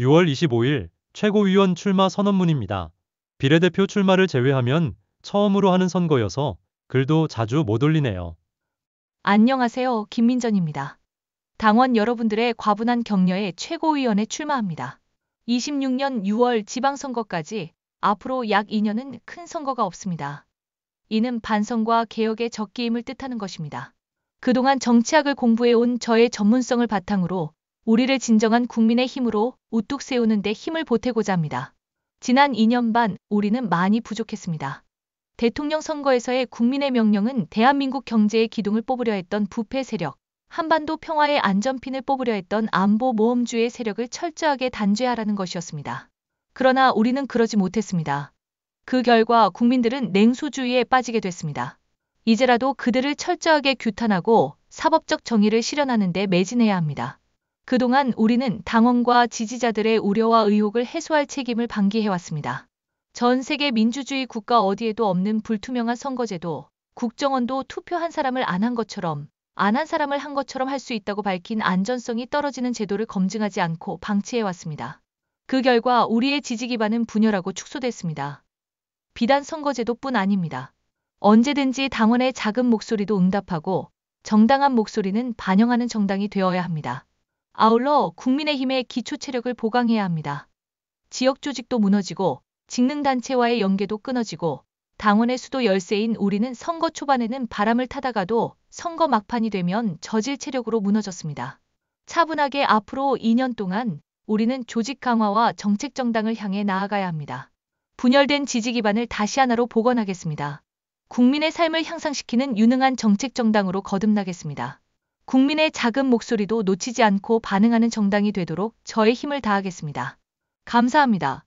6월 25일 최고위원 출마 선언문입니다. 비례대표 출마를 제외하면 처음으로 하는 선거여서 글도 자주 못 올리네요. 안녕하세요. 김민전입니다. 당원 여러분들의 과분한 격려에 최고위원에 출마합니다. 26년 6월 지방선거까지 앞으로 약 2년은 큰 선거가 없습니다. 이는 반성과 개혁의 적기임을 뜻하는 것입니다. 그동안 정치학을 공부해온 저의 전문성을 바탕으로 우리를 진정한 국민의 힘으로 우뚝 세우는 데 힘을 보태고자 합니다. 지난 2년 반 우리는 많이 부족했습니다. 대통령 선거에서의 국민의 명령은 대한민국 경제의 기둥을 뽑으려 했던 부패 세력, 한반도 평화의 안전핀을 뽑으려 했던 안보 모험주의 세력을 철저하게 단죄하라는 것이었습니다. 그러나 우리는 그러지 못했습니다. 그 결과 국민들은 냉소주의에 빠지게 됐습니다. 이제라도 그들을 철저하게 규탄하고 사법적 정의를 실현하는 데 매진해야 합니다. 그동안 우리는 당원과 지지자들의 우려와 의혹을 해소할 책임을 방기해왔습니다. 전 세계 민주주의 국가 어디에도 없는 불투명한 선거제도, 국정원도 투표 한 사람을 안 한 것처럼, 안 한 사람을 한 것처럼 할 수 있다고 밝힌 안전성이 떨어지는 제도를 검증하지 않고 방치해왔습니다. 그 결과 우리의 지지 기반은 분열하고 축소됐습니다. 비단 선거제도뿐 아닙니다. 언제든지 당원의 작은 목소리도 응답하고 정당한 목소리는 반영하는 정당이 되어야 합니다. 아울러 국민의힘의 기초 체력을 보강해야 합니다. 지역 조직도 무너지고 직능단체와의 연계도 끊어지고 당원의 수도 열세인 우리는 선거 초반에는 바람을 타다가도 선거 막판이 되면 저질 체력으로 무너졌습니다. 차분하게 앞으로 2년 동안 우리는 조직 강화와 정책 정당을 향해 나아가야 합니다. 분열된 지지 기반을 다시 하나로 복원하겠습니다. 국민의 삶을 향상시키는 유능한 정책 정당으로 거듭나겠습니다. 국민의 작은 목소리도 놓치지 않고 반응하는 정당이 되도록 저의 힘을 다하겠습니다. 감사합니다.